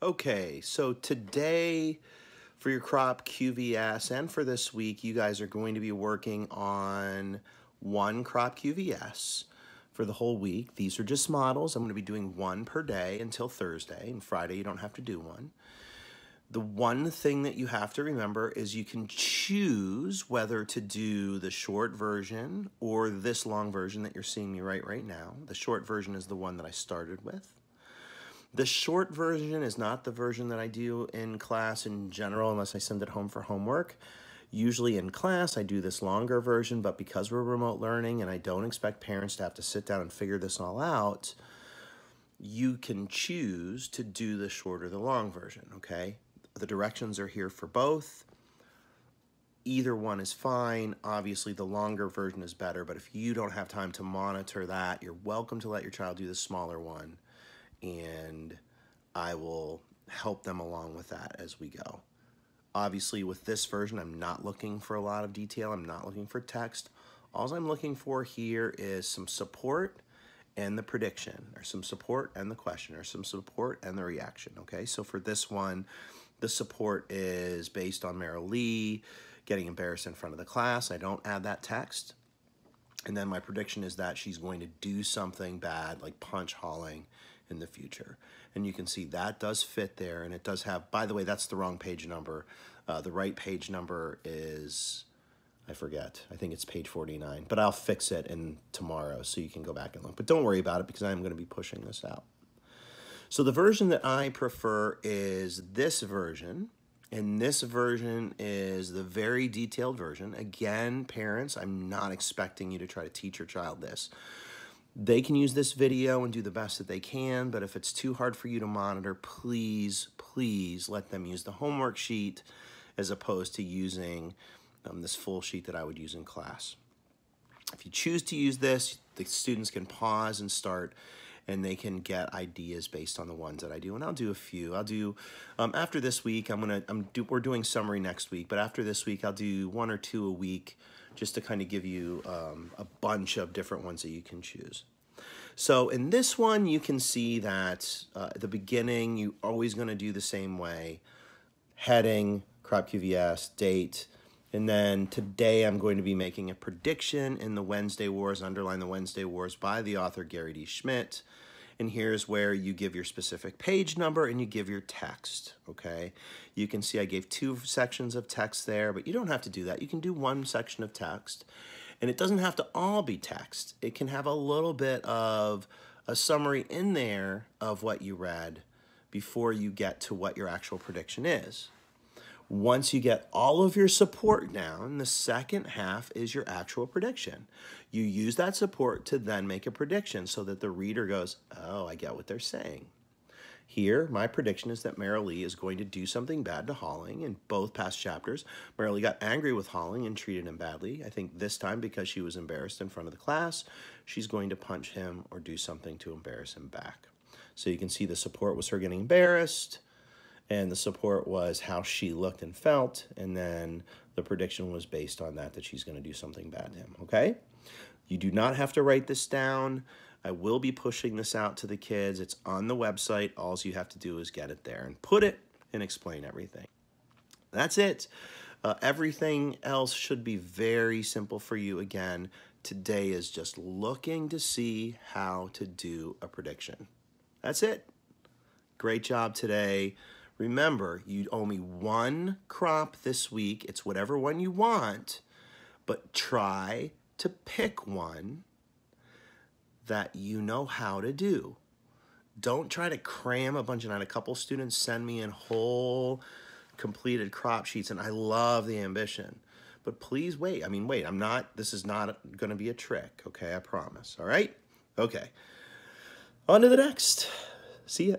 Okay, so today for your crop QVS and for this week, you guys are going to be working on one crop QVS for the whole week. These are just models. I'm going to be doing one per day until Thursday, and Friday you don't have to do one. The one thing that you have to remember is you can choose whether to do the short version or this long version that you're seeing me write right now. The short version is the one that I started with. The short version is not the version that I do in class in general, unless I send it home for homework. Usually in class, I do this longer version, but because we're remote learning and I don't expect parents to have to sit down and figure this all out, you can choose to do the short or the long version, okay? The directions are here for both. Either one is fine. Obviously, the longer version is better, but if you don't have time to monitor that, you're welcome to let your child do the smaller one and I will help them along with that as we go. Obviously, with this version, I'm not looking for a lot of detail. I'm not looking for text. All I'm looking for here is some support and the prediction, or some support and the question, or some support and the reaction, okay? So for this one, the support is based on Merrill Lee getting embarrassed in front of the class. I don't add that text. And then my prediction is that she's going to do something bad, like punch hauling, in the future. And you can see that does fit there and it does have, by the way, that's the wrong page number. Uh, the right page number is, I forget, I think it's page 49, but I'll fix it in tomorrow so you can go back and look. But don't worry about it because I'm gonna be pushing this out. So the version that I prefer is this version. And this version is the very detailed version. Again, parents, I'm not expecting you to try to teach your child this they can use this video and do the best that they can, but if it's too hard for you to monitor, please, please let them use the homework sheet as opposed to using um, this full sheet that I would use in class. If you choose to use this, the students can pause and start and they can get ideas based on the ones that I do. And I'll do a few. I'll do, um, after this week, I'm gonna, I'm do, we're doing summary next week, but after this week, I'll do one or two a week just to kind of give you um, a bunch of different ones that you can choose. So in this one, you can see that uh, at the beginning, you're always going to do the same way. Heading, crop QVS, date, and then today I'm going to be making a prediction in the Wednesday Wars, underline the Wednesday Wars by the author Gary D. Schmidt and here's where you give your specific page number and you give your text, okay? You can see I gave two sections of text there, but you don't have to do that. You can do one section of text, and it doesn't have to all be text. It can have a little bit of a summary in there of what you read before you get to what your actual prediction is. Once you get all of your support down, the second half is your actual prediction. You use that support to then make a prediction so that the reader goes, oh, I get what they're saying. Here, my prediction is that Merrill Lee is going to do something bad to Holling. In both past chapters, Merrill Lee got angry with Holling and treated him badly. I think this time, because she was embarrassed in front of the class, she's going to punch him or do something to embarrass him back. So you can see the support was her getting embarrassed, and the support was how she looked and felt, and then the prediction was based on that, that she's going to do something bad to him, okay? You do not have to write this down. I will be pushing this out to the kids. It's on the website. All you have to do is get it there and put it and explain everything. That's it. Uh, everything else should be very simple for you again. Today is just looking to see how to do a prediction. That's it. Great job today. Remember, you owe me one crop this week. It's whatever one you want, but try to pick one that you know how to do. Don't try to cram a bunch of that. A couple students send me in whole completed crop sheets, and I love the ambition. But please wait. I mean, wait, I'm not, this is not going to be a trick, okay? I promise. All right? Okay. On to the next. See ya.